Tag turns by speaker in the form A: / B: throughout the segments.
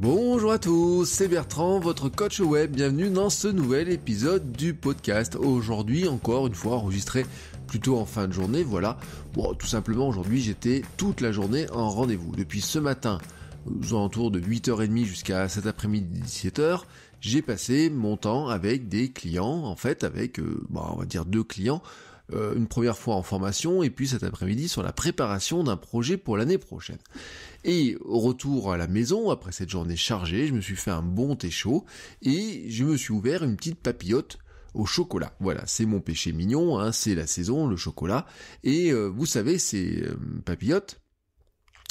A: Bonjour à tous, c'est Bertrand, votre coach web. Bienvenue dans ce nouvel épisode du podcast. Aujourd'hui, encore une fois, enregistré plutôt en fin de journée. Voilà, bon, tout simplement, aujourd'hui, j'étais toute la journée en rendez-vous. Depuis ce matin, aux alentours de 8h30 jusqu'à cet après-midi 17h, j'ai passé mon temps avec des clients, en fait, avec, euh, bah, on va dire, deux clients. Euh, une première fois en formation et puis cet après-midi sur la préparation d'un projet pour l'année prochaine. Et au retour à la maison, après cette journée chargée, je me suis fait un bon thé chaud et je me suis ouvert une petite papillote au chocolat. Voilà, c'est mon péché mignon, hein, c'est la saison, le chocolat. Et euh, vous savez, ces euh, papillotes,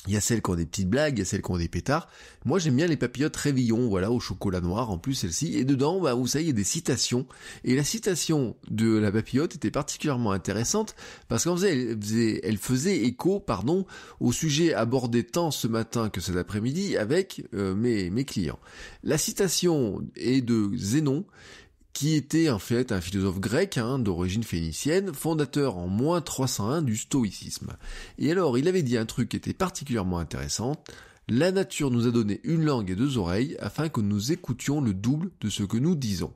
A: il y a celles qui ont des petites blagues, il y a celles qui ont des pétards. Moi, j'aime bien les papillotes Révillon, voilà, au chocolat noir, en plus, celle-ci. Et dedans, bah, vous savez, il y a des citations. Et la citation de la papillote était particulièrement intéressante parce qu'en faisait, elle faisait, écho, pardon, au sujet abordé tant ce matin que cet après-midi avec euh, mes, mes clients. La citation est de Zénon qui était en fait un philosophe grec hein, d'origine phénicienne, fondateur en moins 301 du stoïcisme. Et alors, il avait dit un truc qui était particulièrement intéressant. La nature nous a donné une langue et deux oreilles afin que nous écoutions le double de ce que nous disons.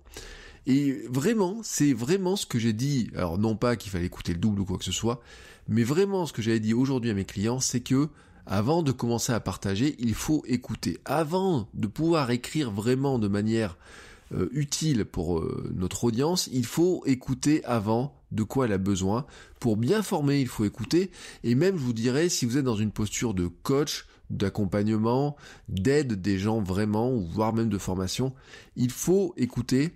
A: Et vraiment, c'est vraiment ce que j'ai dit. Alors non pas qu'il fallait écouter le double ou quoi que ce soit, mais vraiment ce que j'avais dit aujourd'hui à mes clients, c'est que avant de commencer à partager, il faut écouter. Avant de pouvoir écrire vraiment de manière euh, utile pour euh, notre audience, il faut écouter avant de quoi elle a besoin. Pour bien former, il faut écouter. Et même, je vous dirais, si vous êtes dans une posture de coach, d'accompagnement, d'aide des gens vraiment, ou voire même de formation, il faut écouter.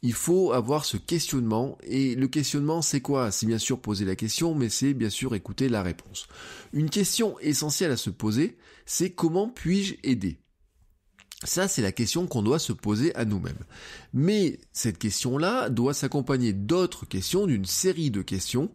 A: Il faut avoir ce questionnement. Et le questionnement, c'est quoi C'est bien sûr poser la question, mais c'est bien sûr écouter la réponse. Une question essentielle à se poser, c'est comment puis-je aider ça, c'est la question qu'on doit se poser à nous-mêmes. Mais cette question-là doit s'accompagner d'autres questions, d'une série de questions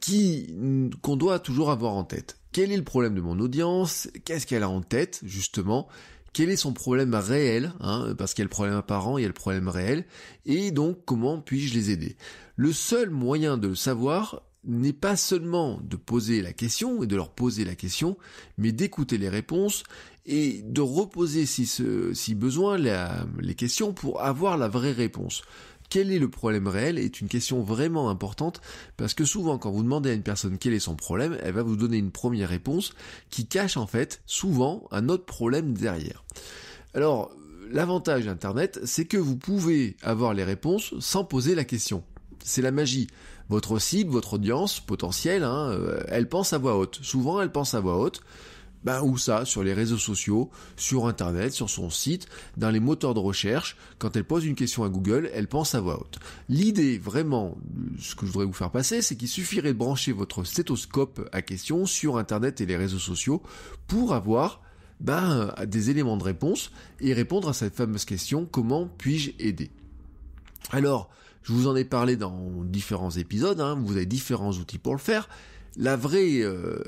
A: qui mm, qu'on doit toujours avoir en tête. Quel est le problème de mon audience Qu'est-ce qu'elle a en tête justement Quel est son problème réel hein Parce qu'il y a le problème apparent, il y a le problème réel. Et donc, comment puis-je les aider Le seul moyen de le savoir, n'est pas seulement de poser la question et de leur poser la question, mais d'écouter les réponses et de reposer si, ce, si besoin les questions pour avoir la vraie réponse. Quel est le problème réel est une question vraiment importante parce que souvent quand vous demandez à une personne quel est son problème, elle va vous donner une première réponse qui cache en fait souvent un autre problème derrière. Alors l'avantage d'Internet c'est que vous pouvez avoir les réponses sans poser la question. C'est la magie. Votre cible, votre audience potentielle, hein, euh, elle pense à voix haute. Souvent elle pense à voix haute. Ben, ou ça Sur les réseaux sociaux, sur Internet, sur son site, dans les moteurs de recherche. Quand elle pose une question à Google, elle pense à voix haute. L'idée, vraiment, ce que je voudrais vous faire passer, c'est qu'il suffirait de brancher votre stéthoscope à question sur Internet et les réseaux sociaux pour avoir ben, des éléments de réponse et répondre à cette fameuse question comment puis-je aider Alors, je vous en ai parlé dans différents épisodes, hein, vous avez différents outils pour le faire la vraie, euh,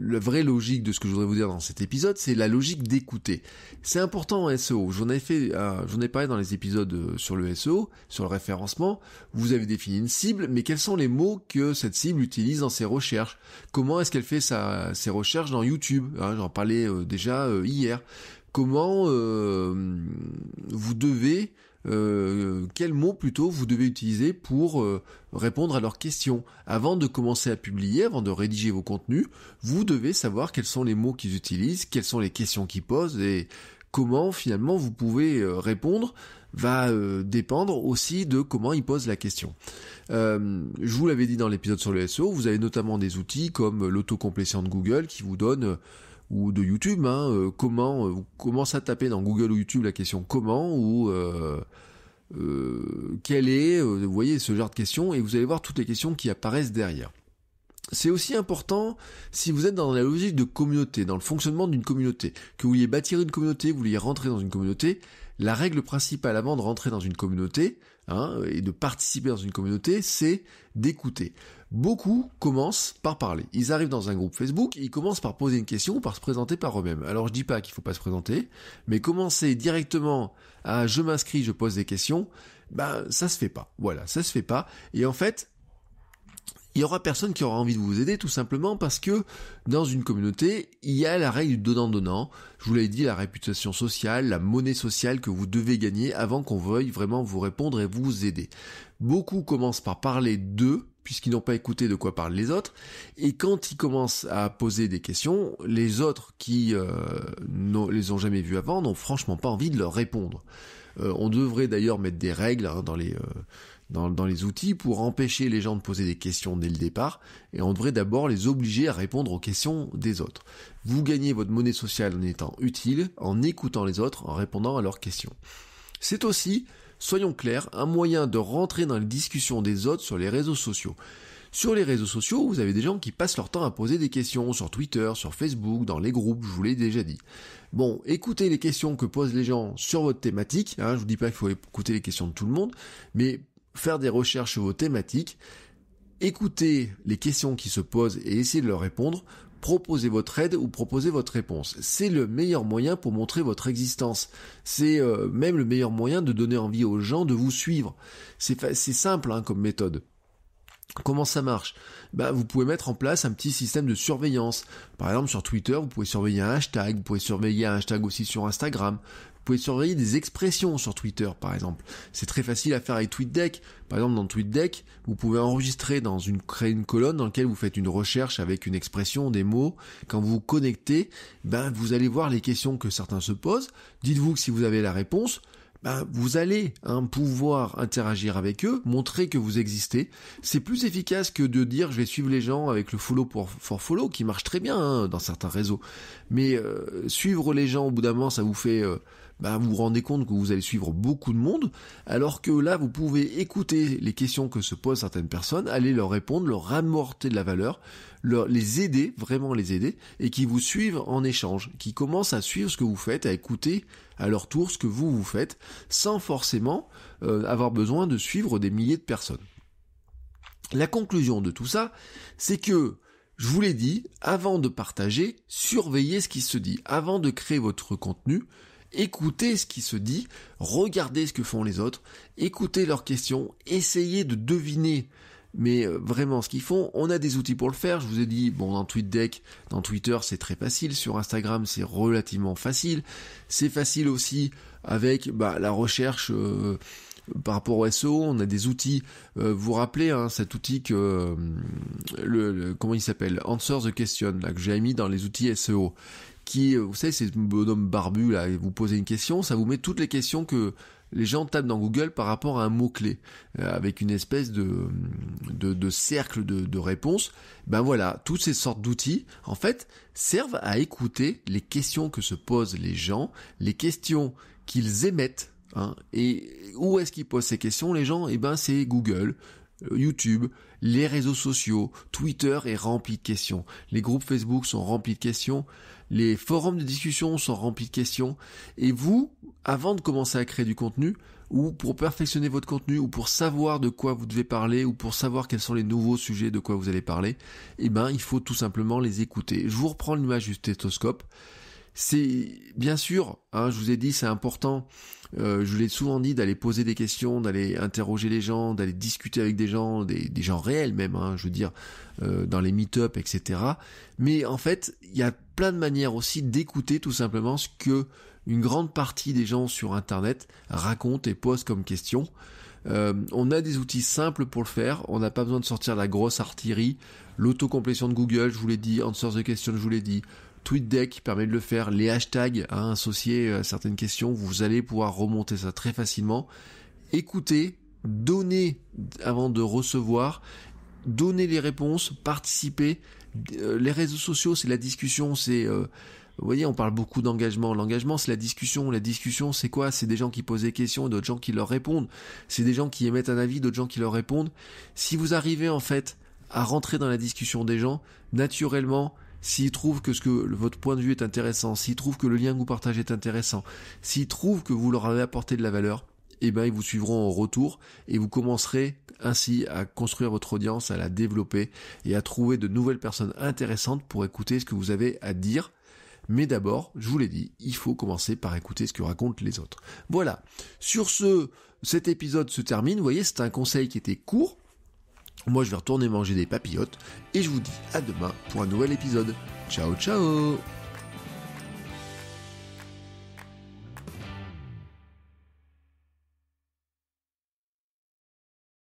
A: la vraie logique de ce que je voudrais vous dire dans cet épisode, c'est la logique d'écouter. C'est important en SEO. J'en ai fait, euh, j'en ai parlé dans les épisodes euh, sur le SEO, sur le référencement. Vous avez défini une cible, mais quels sont les mots que cette cible utilise dans ses recherches Comment est-ce qu'elle fait sa, ses recherches dans YouTube hein, J'en parlais déjà hier. Comment vous devez euh, quels mots plutôt vous devez utiliser pour euh, répondre à leurs questions. Avant de commencer à publier, avant de rédiger vos contenus, vous devez savoir quels sont les mots qu'ils utilisent, quelles sont les questions qu'ils posent et comment finalement vous pouvez euh, répondre va dépendre aussi de comment ils posent la question. je vous l'avais dit dans l'épisode sur le SEO, vous avez notamment des outils comme l'autocomplétion de Google qui vous donne ou de YouTube, hein, euh, comment euh, vous à taper dans Google ou YouTube la question comment ou euh, quel est, vous voyez ce genre de questions et vous allez voir toutes les questions qui apparaissent derrière c'est aussi important si vous êtes dans la logique de communauté, dans le fonctionnement d'une communauté, que vous vouliez bâtir une communauté, vous vouliez rentrer dans une communauté, la règle principale avant de rentrer dans une communauté, hein, et de participer dans une communauté, c'est d'écouter. Beaucoup commencent par parler. Ils arrivent dans un groupe Facebook, ils commencent par poser une question ou par se présenter par eux-mêmes. Alors je dis pas qu'il faut pas se présenter, mais commencer directement à je m'inscris, je pose des questions, ben ça se fait pas. Voilà, ça se fait pas. Et en fait, il y aura personne qui aura envie de vous aider tout simplement parce que dans une communauté, il y a la règle du donnant-donnant. Je vous l'avais dit, la réputation sociale, la monnaie sociale que vous devez gagner avant qu'on veuille vraiment vous répondre et vous aider. Beaucoup commencent par parler d'eux puisqu'ils n'ont pas écouté de quoi parlent les autres. Et quand ils commencent à poser des questions, les autres qui euh, ne les ont jamais vus avant n'ont franchement pas envie de leur répondre. Euh, on devrait d'ailleurs mettre des règles hein, dans les euh, dans, dans les outils pour empêcher les gens de poser des questions dès le départ, et on devrait d'abord les obliger à répondre aux questions des autres. Vous gagnez votre monnaie sociale en étant utile, en écoutant les autres, en répondant à leurs questions. C'est aussi, soyons clairs, un moyen de rentrer dans les discussions des autres sur les réseaux sociaux. Sur les réseaux sociaux, vous avez des gens qui passent leur temps à poser des questions sur Twitter, sur Facebook, dans les groupes, je vous l'ai déjà dit. Bon, écoutez les questions que posent les gens sur votre thématique, hein, je vous dis pas qu'il faut écouter les questions de tout le monde, mais faire des recherches sur vos thématiques, écouter les questions qui se posent et essayer de leur répondre, proposer votre aide ou proposer votre réponse. C'est le meilleur moyen pour montrer votre existence. C'est euh, même le meilleur moyen de donner envie aux gens de vous suivre. C'est simple hein, comme méthode. Comment ça marche bah, Vous pouvez mettre en place un petit système de surveillance. Par exemple, sur Twitter, vous pouvez surveiller un hashtag, vous pouvez surveiller un hashtag aussi sur Instagram. Vous pouvez surveiller des expressions sur Twitter, par exemple. C'est très facile à faire avec TweetDeck. Par exemple, dans TweetDeck, vous pouvez enregistrer dans une, créer une colonne dans laquelle vous faites une recherche avec une expression, des mots. Quand vous vous connectez, ben, vous allez voir les questions que certains se posent. Dites-vous que si vous avez la réponse, ben, vous allez hein, pouvoir interagir avec eux, montrer que vous existez. C'est plus efficace que de dire je vais suivre les gens avec le follow pour for follow qui marche très bien hein, dans certains réseaux. Mais euh, suivre les gens au bout d'un moment, ça vous fait euh, bah, vous vous rendez compte que vous allez suivre beaucoup de monde, alors que là, vous pouvez écouter les questions que se posent certaines personnes, aller leur répondre, leur amorter de la valeur, leur, les aider, vraiment les aider, et qui vous suivent en échange, qui commencent à suivre ce que vous faites, à écouter à leur tour ce que vous vous faites, sans forcément euh, avoir besoin de suivre des milliers de personnes. La conclusion de tout ça, c'est que je vous l'ai dit, avant de partager, surveillez ce qui se dit. Avant de créer votre contenu, écoutez ce qui se dit, regardez ce que font les autres, écoutez leurs questions, essayez de deviner mais euh, vraiment ce qu'ils font, on a des outils pour le faire, je vous ai dit, bon dans TweetDeck, dans Twitter c'est très facile, sur Instagram c'est relativement facile, c'est facile aussi avec bah, la recherche euh, par rapport au SEO, on a des outils, vous euh, vous rappelez hein, cet outil que, le, comment il s'appelle, Answer the Question, là, que j'ai mis dans les outils SEO, qui, euh, vous savez, c'est un bonhomme barbu, là, et vous posez une question, ça vous met toutes les questions que les gens tapent dans Google par rapport à un mot-clé, euh, avec une espèce de, cercle de, de réponses. Ben voilà, toutes ces sortes d'outils, en fait, servent à écouter les questions que se posent les gens, les questions qu'ils émettent, hein, et où est-ce qu'ils posent ces questions, les gens Et eh ben, c'est Google, euh, YouTube, les réseaux sociaux, Twitter est rempli de questions, les groupes Facebook sont remplis de questions, les forums de discussion sont remplis de questions, et vous, avant de commencer à créer du contenu, ou pour perfectionner votre contenu, ou pour savoir de quoi vous devez parler, ou pour savoir quels sont les nouveaux sujets de quoi vous allez parler, eh ben, il faut tout simplement les écouter. Je vous reprends l'image du stéthoscope c'est bien sûr, hein, je vous ai dit, c'est important. Euh, je l'ai souvent dit d'aller poser des questions, d'aller interroger les gens, d'aller discuter avec des gens, des, gens réels même, hein, je veux dire, euh, dans les meet-up, etc. Mais en fait, il y a plein de manières aussi d'écouter tout simplement ce que une grande partie des gens sur Internet racontent et posent comme questions. Euh, on a des outils simples pour le faire, on n'a pas besoin de sortir la grosse artillerie, l'autocomplétion de Google, je vous l'ai dit, Answers the Question, je vous l'ai dit, TweetDeck permet de le faire, les hashtags hein, associés à certaines questions, vous allez pouvoir remonter ça très facilement. Écoutez, donnez avant de recevoir, donnez les réponses, participez. Euh, les réseaux sociaux, c'est la discussion, c'est... Euh, vous voyez, on parle beaucoup d'engagement. L'engagement, c'est la discussion. La discussion, c'est quoi C'est des gens qui posent des questions et d'autres gens qui leur répondent. C'est des gens qui émettent un avis, d'autres gens qui leur répondent. Si vous arrivez en fait à rentrer dans la discussion des gens, naturellement, s'ils trouvent que ce que votre point de vue est intéressant, s'ils trouvent que le lien que vous partagez est intéressant, s'ils trouvent que vous leur avez apporté de la valeur, eh ben ils vous suivront en retour et vous commencerez ainsi à construire votre audience, à la développer et à trouver de nouvelles personnes intéressantes pour écouter ce que vous avez à dire. Mais d'abord, je vous l'ai dit, il faut commencer par écouter ce que racontent les autres. Voilà. Sur ce, cet épisode se termine. Vous voyez, c'est un conseil qui était court, moi, je vais retourner manger des papillotes et je vous dis à demain pour un nouvel épisode. Ciao, ciao